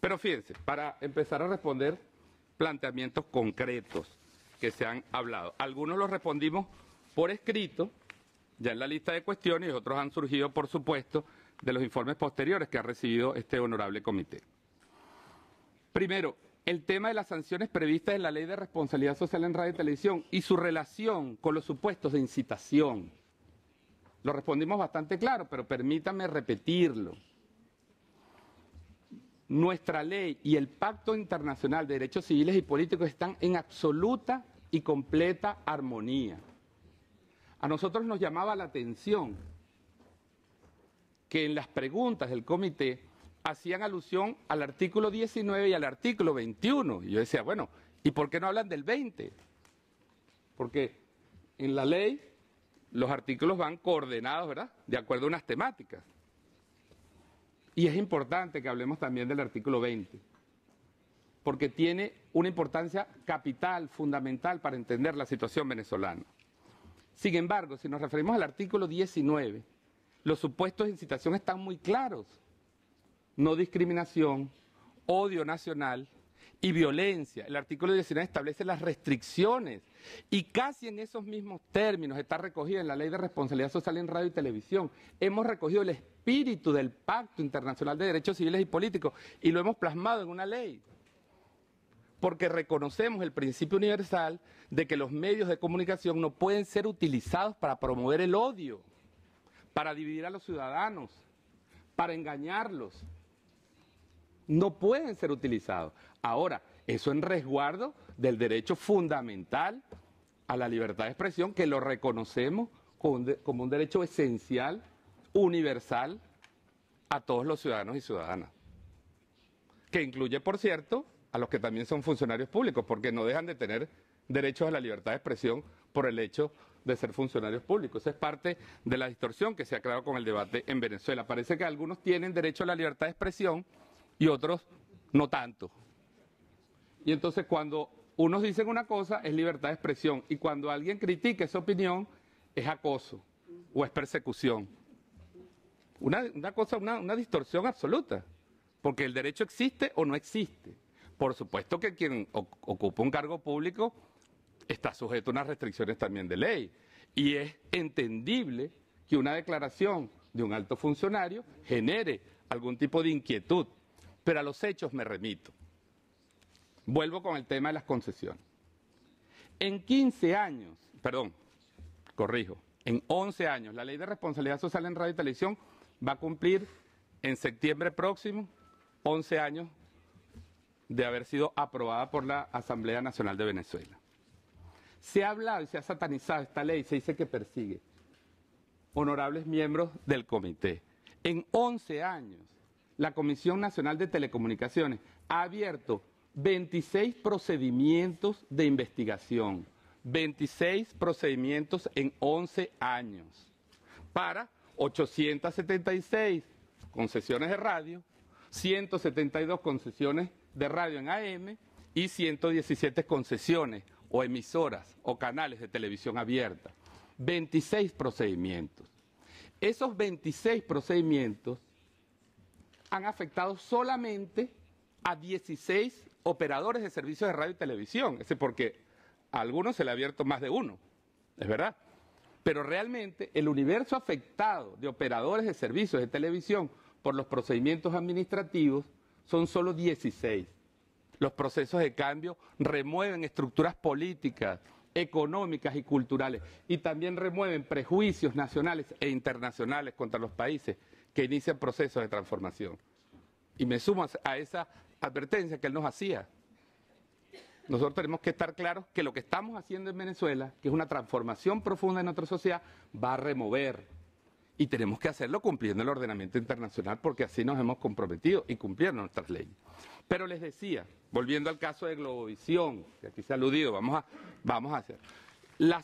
Pero fíjense, para empezar a responder planteamientos concretos que se han hablado. Algunos los respondimos por escrito, ya en la lista de cuestiones, y otros han surgido, por supuesto, de los informes posteriores que ha recibido este honorable comité. Primero, el tema de las sanciones previstas en la Ley de Responsabilidad Social en Radio y Televisión y su relación con los supuestos de incitación. Lo respondimos bastante claro, pero permítame repetirlo. Nuestra ley y el Pacto Internacional de Derechos Civiles y Políticos están en absoluta y completa armonía. A nosotros nos llamaba la atención que en las preguntas del comité hacían alusión al artículo 19 y al artículo 21. Y yo decía, bueno, ¿y por qué no hablan del 20? Porque en la ley los artículos van coordenados, ¿verdad? De acuerdo a unas temáticas. Y es importante que hablemos también del artículo 20, porque tiene una importancia capital, fundamental para entender la situación venezolana. Sin embargo, si nos referimos al artículo 19, los supuestos de incitación están muy claros. No discriminación, odio nacional, y violencia. El artículo 19 establece las restricciones y casi en esos mismos términos está recogida en la Ley de Responsabilidad Social en Radio y Televisión. Hemos recogido el espíritu del Pacto Internacional de Derechos Civiles y Políticos y lo hemos plasmado en una ley. Porque reconocemos el principio universal de que los medios de comunicación no pueden ser utilizados para promover el odio, para dividir a los ciudadanos, para engañarlos, no pueden ser utilizados. Ahora, eso en resguardo del derecho fundamental a la libertad de expresión, que lo reconocemos como un derecho esencial, universal, a todos los ciudadanos y ciudadanas. Que incluye, por cierto, a los que también son funcionarios públicos, porque no dejan de tener derechos a la libertad de expresión por el hecho de ser funcionarios públicos. Esa es parte de la distorsión que se ha creado con el debate en Venezuela. Parece que algunos tienen derecho a la libertad de expresión y otros no tanto. Y entonces cuando unos dicen una cosa es libertad de expresión y cuando alguien critica esa opinión es acoso o es persecución. Una, cosa, una distorsión absoluta, porque el derecho existe o no existe. Por supuesto que quien ocupa un cargo público está sujeto a unas restricciones también de ley. Y es entendible que una declaración de un alto funcionario genere algún tipo de inquietud pero a los hechos me remito. Vuelvo con el tema de las concesiones. En 15 años, perdón, corrijo, en 11 años, la ley de responsabilidad social en radio y televisión va a cumplir en septiembre próximo 11 años de haber sido aprobada por la Asamblea Nacional de Venezuela. Se ha hablado y se ha satanizado esta ley, se dice que persigue honorables miembros del comité. En 11 años la Comisión Nacional de Telecomunicaciones ha abierto 26 procedimientos de investigación, 26 procedimientos en 11 años, para 876 concesiones de radio, 172 concesiones de radio en AM y 117 concesiones o emisoras o canales de televisión abierta. 26 procedimientos. Esos 26 procedimientos han afectado solamente a 16 operadores de servicios de radio y televisión. Ese porque a algunos se le ha abierto más de uno, es verdad. Pero realmente el universo afectado de operadores de servicios de televisión por los procedimientos administrativos son solo 16. Los procesos de cambio remueven estructuras políticas, económicas y culturales y también remueven prejuicios nacionales e internacionales contra los países que inician procesos de transformación. Y me sumo a esa advertencia que él nos hacía. Nosotros tenemos que estar claros que lo que estamos haciendo en Venezuela, que es una transformación profunda en nuestra sociedad, va a remover. Y tenemos que hacerlo cumpliendo el ordenamiento internacional porque así nos hemos comprometido y cumpliendo nuestras leyes. Pero les decía, volviendo al caso de Globovisión, que aquí se ha aludido, vamos a, vamos a hacer, la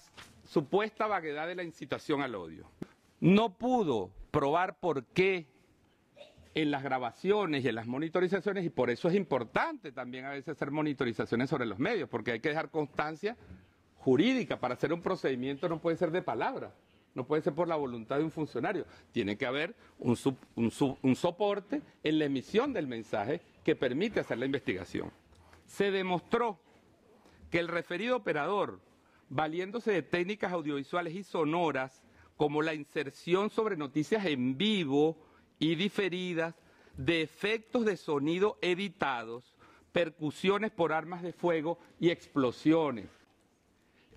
supuesta vaguedad de la incitación al odio. No pudo probar por qué en las grabaciones y en las monitorizaciones, y por eso es importante también a veces hacer monitorizaciones sobre los medios, porque hay que dejar constancia jurídica. Para hacer un procedimiento no puede ser de palabra, no puede ser por la voluntad de un funcionario. Tiene que haber un, un soporte en la emisión del mensaje que permite hacer la investigación. Se demostró que el referido operador, valiéndose de técnicas audiovisuales y sonoras, como la inserción sobre noticias en vivo y diferidas de efectos de sonido editados, percusiones por armas de fuego y explosiones.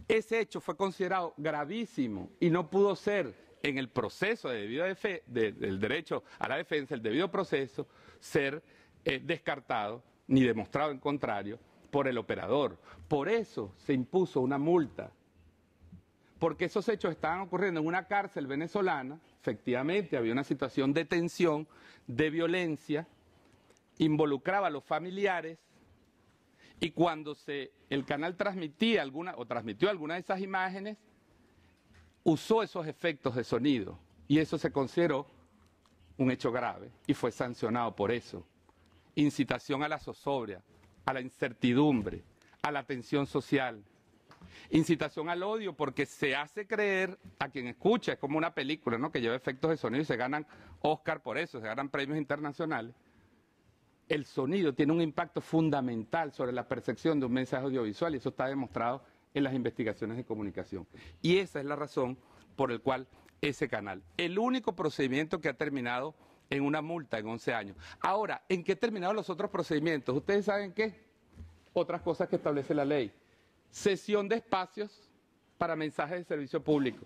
Ese hecho fue considerado gravísimo y no pudo ser en el proceso de debido del derecho a la defensa, el debido proceso, ser eh, descartado ni demostrado en contrario por el operador. Por eso se impuso una multa porque esos hechos estaban ocurriendo en una cárcel venezolana, efectivamente había una situación de tensión, de violencia, involucraba a los familiares y cuando el canal transmitía alguna o transmitió alguna de esas imágenes, usó esos efectos de sonido y eso se consideró un hecho grave y fue sancionado por eso. Incitación a la zozobra, a la incertidumbre, a la tensión social, Incitación al odio porque se hace creer a quien escucha, es como una película, Que lleva efectos de sonido y se ganan Oscar por eso, se ganan premios internacionales. El sonido tiene un impacto fundamental sobre la percepción de un mensaje audiovisual y eso está demostrado en las investigaciones de comunicación. Y esa es la razón por la cual ese canal, el único procedimiento que ha terminado en una multa en 11 años. Ahora, ¿en qué terminaron los otros procedimientos? ¿Ustedes saben qué? Otras cosas que establece la ley sesión de espacios para mensajes de servicio público.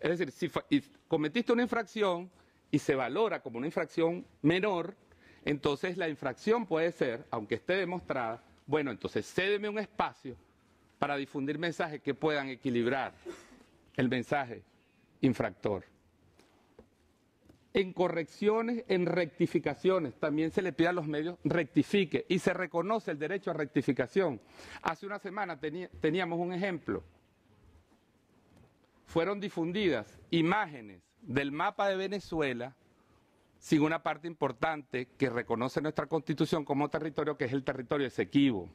Es decir, si cometiste una infracción y se valora como una infracción menor, entonces la infracción puede ser, aunque esté demostrada, bueno, entonces cédeme un espacio para difundir mensajes que puedan equilibrar el mensaje infractor en correcciones, en rectificaciones. También se le pide a los medios rectifique y se reconoce el derecho a rectificación. Hace una semana teníamos un ejemplo. Fueron difundidas imágenes del mapa de Venezuela sin una parte importante que reconoce nuestra constitución como territorio, que es el territorio Esequibo.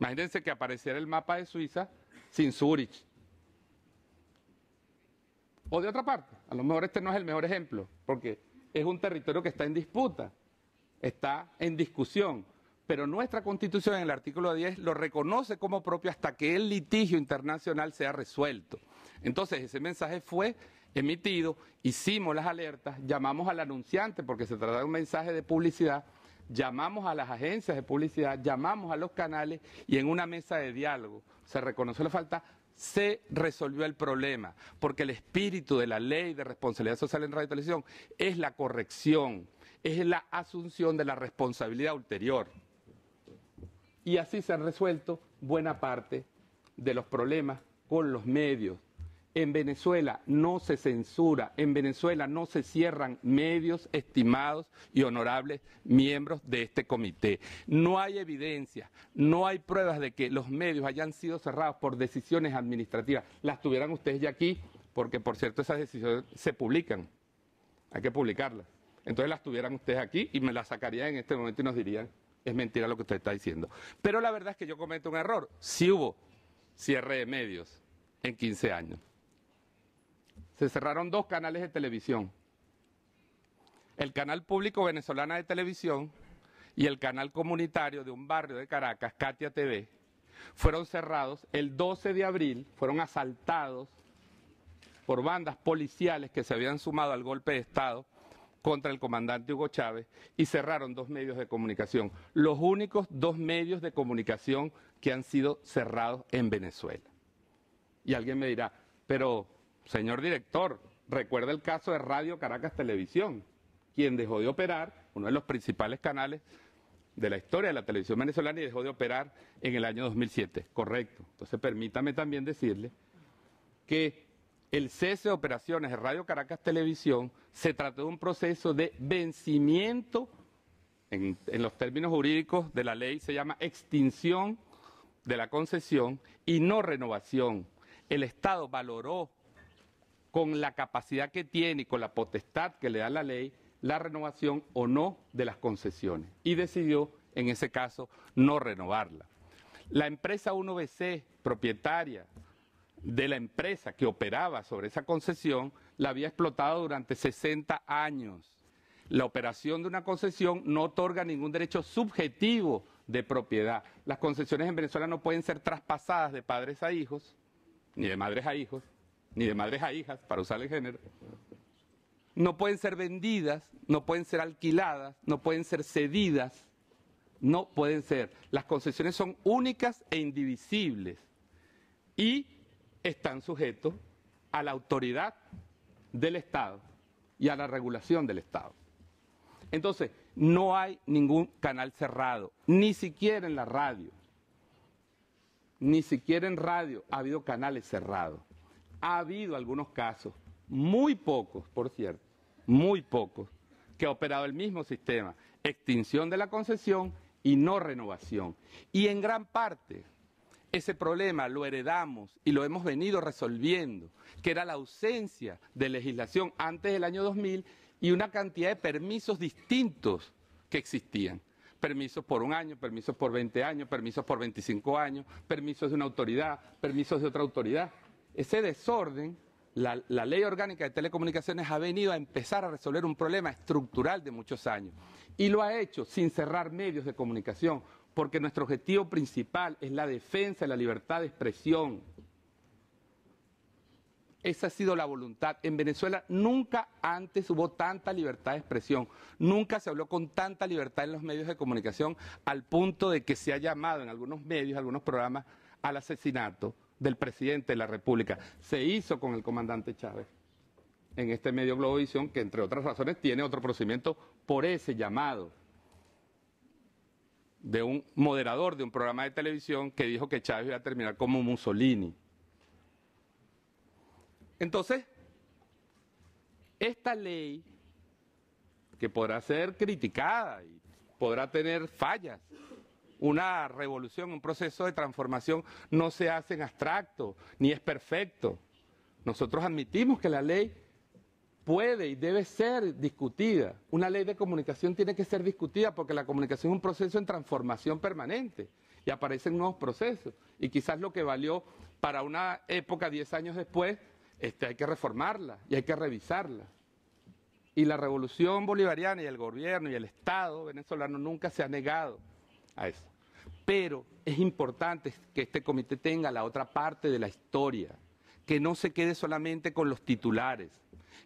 Imagínense que apareciera el mapa de Suiza sin Zurich o de otra parte, a lo mejor este no es el mejor ejemplo, porque es un territorio que está en disputa, está en discusión, pero nuestra constitución en el artículo 10 lo reconoce como propio hasta que el litigio internacional sea resuelto. Entonces ese mensaje fue emitido, hicimos las alertas, llamamos al anunciante porque se trata de un mensaje de publicidad, llamamos a las agencias de publicidad, llamamos a los canales y en una mesa de diálogo se reconoció la falta, se resolvió el problema, porque el espíritu de la ley de responsabilidad social en radio televisión es la corrección, es la asunción de la responsabilidad ulterior. Y así se han resuelto buena parte de los problemas con los medios en Venezuela no se censura, en Venezuela no se cierran medios, estimados y honorables miembros de este comité. No hay evidencia, no hay pruebas de que los medios hayan sido cerrados por decisiones administrativas. Las tuvieran ustedes ya aquí, porque por cierto esas decisiones se publican, hay que publicarlas. Entonces las tuvieran ustedes aquí y me las sacarían en este momento y nos dirían, es mentira lo que usted está diciendo. Pero la verdad es que yo cometo un error. Sí hubo cierre de medios en 15 años se cerraron dos canales de televisión. El canal público venezolano de televisión y el canal comunitario de un barrio de Caracas, Katia TV, fueron cerrados el 12 de abril, fueron asaltados por bandas policiales que se habían sumado al golpe de Estado contra el comandante Hugo Chávez y cerraron dos medios de comunicación, los únicos dos medios de comunicación que han sido cerrados en Venezuela. Y alguien me dirá, pero Señor director, recuerda el caso de Radio Caracas Televisión, quien dejó de operar, uno de los principales canales de la historia de la televisión venezolana y dejó de operar en el año 2007, correcto. Entonces permítame también decirle que el cese de operaciones de Radio Caracas Televisión se trató de un proceso de vencimiento, en, los términos jurídicos de la ley se llama extinción de la concesión y no renovación. El Estado valoró con la capacidad que tiene y con la potestad que le da la ley, la renovación o no de las concesiones. Y decidió, en ese caso, no renovarla. La empresa 1BC, propietaria de la empresa que operaba sobre esa concesión, la había explotado durante 60 años. La operación de una concesión no otorga ningún derecho subjetivo de propiedad. Las concesiones en Venezuela no pueden ser traspasadas de padres a hijos, ni de madres a hijos, ni de madres a hijas, para usar el género, no pueden ser vendidas, no pueden ser alquiladas, no pueden ser cedidas, no pueden ser. Las concesiones son únicas e indivisibles y están sujetos a la autoridad del Estado y a la regulación del Estado. Entonces, no hay ningún canal cerrado, ni siquiera en la radio. Ni siquiera en radio ha habido canales cerrados. Ha habido algunos casos, muy pocos, por cierto, muy pocos, que ha operado el mismo sistema, extinción de la concesión y no renovación. Y en gran parte ese problema lo heredamos y lo hemos venido resolviendo, que era la ausencia de legislación antes del año 2000 y una cantidad de permisos distintos que existían. Permisos por un año, permisos por 20 años, permisos por 25 años, permisos de una autoridad, permisos de otra autoridad. Ese desorden, la, ley orgánica de telecomunicaciones ha venido a empezar a resolver un problema estructural de muchos años y lo ha hecho sin cerrar medios de comunicación, porque nuestro objetivo principal es la defensa de la libertad de expresión. Esa ha sido la voluntad. En Venezuela nunca antes hubo tanta libertad de expresión, nunca se habló con tanta libertad en los medios de comunicación al punto de que se ha llamado en algunos medios, algunos programas, al asesinato del presidente de la República. Se hizo con el comandante Chávez en este medio Globovisión, que entre otras razones tiene otro procedimiento por ese llamado de un moderador de un programa de televisión que dijo que Chávez iba a terminar como Mussolini. Entonces, esta ley, que podrá ser criticada y podrá tener fallas, una revolución, un proceso de transformación no se hace en abstracto, ni es perfecto. Nosotros admitimos que la ley puede y debe ser discutida. Una ley de comunicación tiene que ser discutida porque la comunicación es un proceso en transformación permanente y aparecen nuevos procesos. Y quizás lo que valió para una época 10 años después, este, hay que reformarla y hay que revisarla. Y la revolución bolivariana y el gobierno y el Estado venezolano nunca se ha negado a eso. Pero es importante que este comité tenga la otra parte de la historia, que no se quede solamente con los titulares,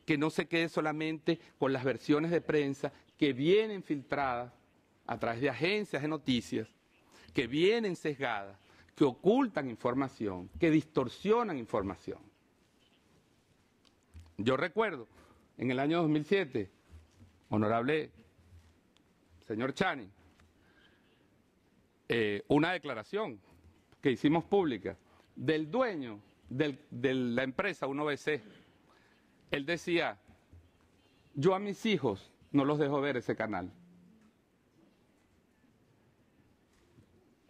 que no se quede solamente con las versiones de prensa que vienen filtradas a través de agencias de noticias, que vienen sesgadas, que ocultan información, que distorsionan información. Yo recuerdo, en el año 2007, honorable señor Chani, eh, una declaración que hicimos pública del dueño de la empresa 1BC. Él decía, yo a mis hijos no los dejo ver ese canal.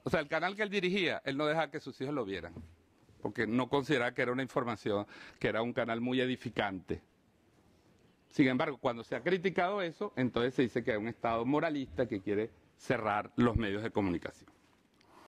O sea, el canal que él dirigía, él no dejaba que sus hijos lo vieran, porque no consideraba que era una información, que era un canal muy edificante. Sin embargo, cuando se ha criticado eso, entonces se dice que hay un Estado moralista que quiere cerrar los medios de comunicación.